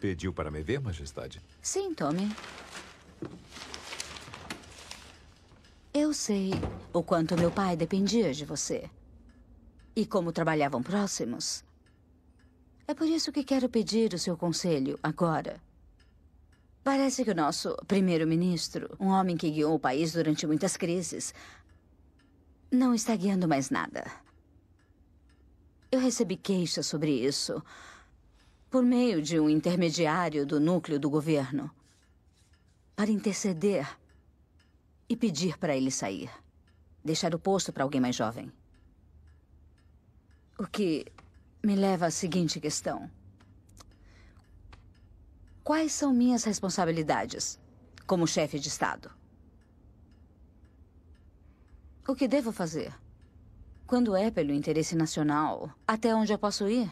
Pediu para me ver, Majestade? Sim, Tommy. Eu sei o quanto meu pai dependia de você. E como trabalhavam próximos. É por isso que quero pedir o seu conselho agora. Parece que o nosso primeiro-ministro, um homem que guiou o país durante muitas crises, não está guiando mais nada. Eu recebi queixas sobre isso por meio de um intermediário do núcleo do governo, para interceder e pedir para ele sair. Deixar o posto para alguém mais jovem. O que me leva à seguinte questão: Quais são minhas responsabilidades como chefe de Estado? O que devo fazer? Quando é pelo interesse nacional, até onde eu posso ir?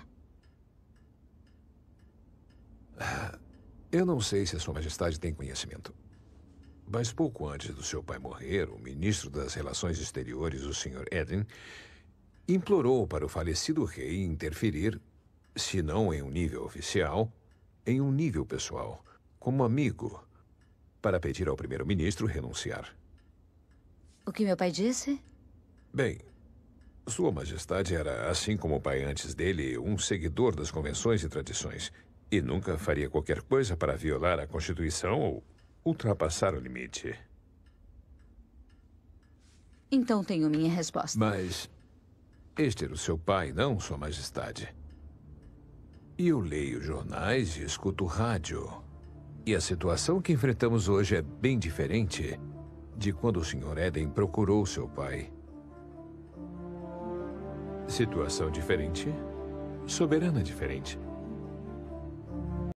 Eu não sei se a Sua Majestade tem conhecimento. Mas pouco antes do seu pai morrer, o ministro das Relações Exteriores, o Sr. Eden, implorou para o falecido rei interferir, se não em um nível oficial, em um nível pessoal, como amigo, para pedir ao primeiro-ministro renunciar. O que meu pai disse? Bem, Sua Majestade era, assim como o pai antes dele, um seguidor das convenções e tradições e nunca faria qualquer coisa para violar a Constituição ou ultrapassar o limite. Então tenho minha resposta. Mas. Este era o seu pai, não Sua Majestade. E eu leio jornais e escuto rádio. E a situação que enfrentamos hoje é bem diferente de quando o Sr. Eden procurou seu pai. Situação diferente, soberana diferente.